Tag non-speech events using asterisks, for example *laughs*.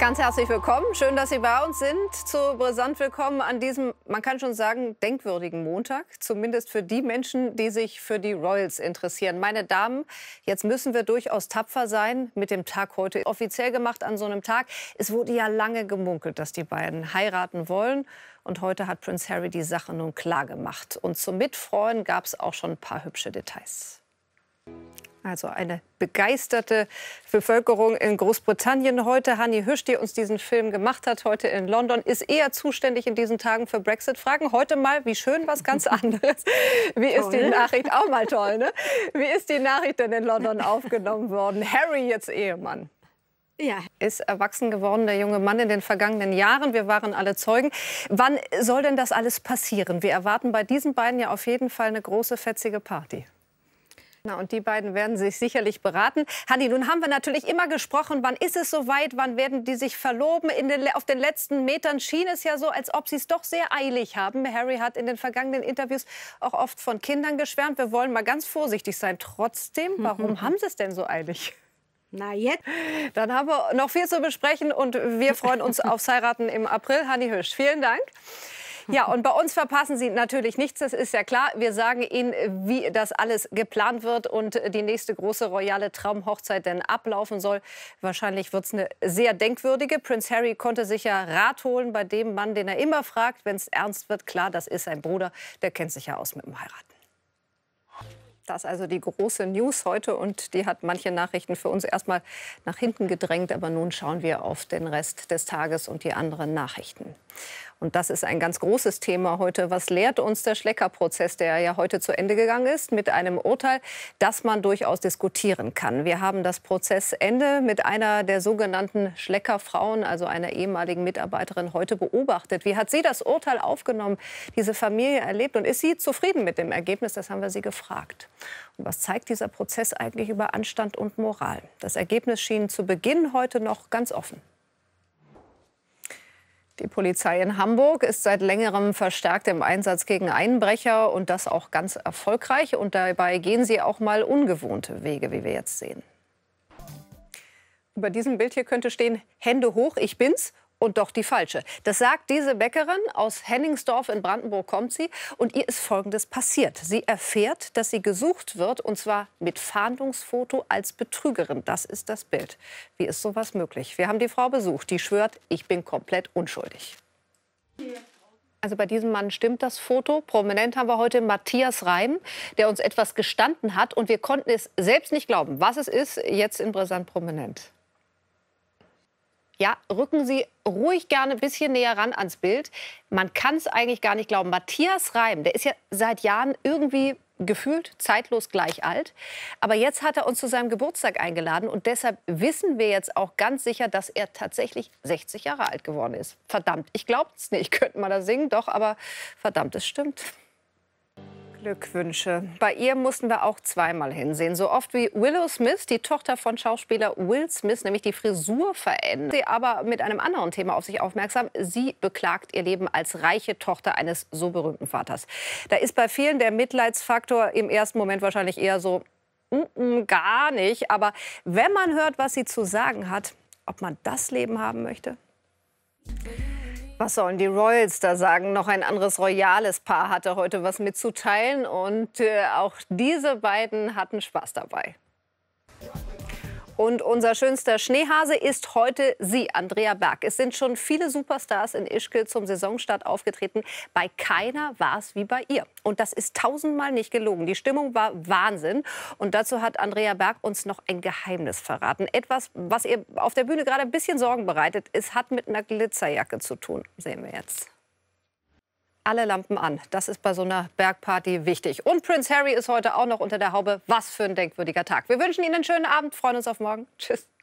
Ganz herzlich willkommen. Schön, dass Sie bei uns sind. Zu Brisant willkommen an diesem, man kann schon sagen, denkwürdigen Montag. Zumindest für die Menschen, die sich für die Royals interessieren. Meine Damen, jetzt müssen wir durchaus tapfer sein mit dem Tag heute. Offiziell gemacht an so einem Tag. Es wurde ja lange gemunkelt, dass die beiden heiraten wollen. Und heute hat Prince Harry die Sache nun klar gemacht. Und zum Mitfreuen gab es auch schon ein paar hübsche Details. Also eine begeisterte Bevölkerung in Großbritannien heute. Hanni Hüsch, die uns diesen Film gemacht hat, heute in London, ist eher zuständig in diesen Tagen für Brexit-Fragen. Heute mal, wie schön, was ganz *laughs* anderes. Wie ist die Nachricht, auch mal *laughs* toll, ne? Wie ist die Nachricht denn in London aufgenommen worden? Harry, jetzt Ehemann. Ja. Ist erwachsen geworden, der junge Mann in den vergangenen Jahren. Wir waren alle Zeugen. Wann soll denn das alles passieren? Wir erwarten bei diesen beiden ja auf jeden Fall eine große, fetzige Party. Na, und die beiden werden sich sicherlich beraten. Hanni, nun haben wir natürlich immer gesprochen, wann ist es soweit, wann werden die sich verloben. Den, auf den letzten Metern schien es ja so, als ob sie es doch sehr eilig haben. Harry hat in den vergangenen Interviews auch oft von Kindern geschwärmt. Wir wollen mal ganz vorsichtig sein. Trotzdem, *laughs* warum mhm. haben sie es denn so eilig? Na jetzt. Dann haben wir noch viel zu besprechen und wir freuen uns *laughs* aufs Heiraten im April. Hanni Hösch, vielen Dank. Ja, und bei uns verpassen Sie natürlich nichts, das ist ja klar. Wir sagen Ihnen, wie das alles geplant wird und die nächste große royale Traumhochzeit denn ablaufen soll. Wahrscheinlich wird es eine sehr denkwürdige. Prinz Harry konnte sich ja Rat holen bei dem Mann, den er immer fragt, wenn es ernst wird. Klar, das ist sein Bruder, der kennt sich ja aus mit dem Heiraten. Das ist also die große News heute und die hat manche Nachrichten für uns erstmal nach hinten gedrängt. Aber nun schauen wir auf den Rest des Tages und die anderen Nachrichten. Und das ist ein ganz großes Thema heute. Was lehrt uns der Schlecker-Prozess, der ja heute zu Ende gegangen ist, mit einem Urteil, das man durchaus diskutieren kann? Wir haben das Prozessende mit einer der sogenannten Schlecker-Frauen, also einer ehemaligen Mitarbeiterin, heute beobachtet. Wie hat sie das Urteil aufgenommen, diese Familie erlebt und ist sie zufrieden mit dem Ergebnis? Das haben wir sie gefragt. Und was zeigt dieser Prozess eigentlich über Anstand und Moral? Das Ergebnis schien zu Beginn heute noch ganz offen. Die Polizei in Hamburg ist seit längerem verstärkt im Einsatz gegen Einbrecher und das auch ganz erfolgreich. Und dabei gehen sie auch mal ungewohnte Wege, wie wir jetzt sehen. Über diesem Bild hier könnte stehen, Hände hoch, ich bin's und doch die falsche. Das sagt diese Bäckerin aus Henningsdorf in Brandenburg kommt sie und ihr ist folgendes passiert. Sie erfährt, dass sie gesucht wird und zwar mit Fahndungsfoto als Betrügerin. Das ist das Bild. Wie ist sowas möglich? Wir haben die Frau besucht, die schwört, ich bin komplett unschuldig. Also bei diesem Mann stimmt das Foto. Prominent haben wir heute Matthias Reim, der uns etwas gestanden hat und wir konnten es selbst nicht glauben, was es ist, jetzt in Brisant prominent. Ja, rücken Sie ruhig gerne ein bisschen näher ran ans Bild. Man kann es eigentlich gar nicht glauben. Matthias Reim, der ist ja seit Jahren irgendwie gefühlt zeitlos gleich alt. Aber jetzt hat er uns zu seinem Geburtstag eingeladen und deshalb wissen wir jetzt auch ganz sicher, dass er tatsächlich 60 Jahre alt geworden ist. Verdammt, ich glaub's nicht, *laughs* könnte man da singen, doch, aber verdammt, es stimmt. Glückwünsche. Bei ihr mussten wir auch zweimal hinsehen. So oft wie Willow Smith, die Tochter von Schauspieler Will Smith, nämlich die Frisur verändert. Sie aber mit einem anderen Thema auf sich aufmerksam. Sie beklagt ihr Leben als reiche Tochter eines so berühmten Vaters. Da ist bei vielen der Mitleidsfaktor im ersten Moment wahrscheinlich eher so, mm -mm, gar nicht. Aber wenn man hört, was sie zu sagen hat, ob man das Leben haben möchte? Was sollen die Royals da sagen? Noch ein anderes royales Paar hatte heute was mitzuteilen und äh, auch diese beiden hatten Spaß dabei. Und unser schönster Schneehase ist heute sie, Andrea Berg. Es sind schon viele Superstars in Ischgl zum Saisonstart aufgetreten. Bei keiner war es wie bei ihr. Und das ist tausendmal nicht gelogen. Die Stimmung war Wahnsinn. Und dazu hat Andrea Berg uns noch ein Geheimnis verraten. Etwas, was ihr auf der Bühne gerade ein bisschen Sorgen bereitet. Es hat mit einer Glitzerjacke zu tun. Sehen wir jetzt alle Lampen an. Das ist bei so einer Bergparty wichtig. Und Prince Harry ist heute auch noch unter der Haube. Was für ein denkwürdiger Tag. Wir wünschen Ihnen einen schönen Abend, freuen uns auf morgen. Tschüss.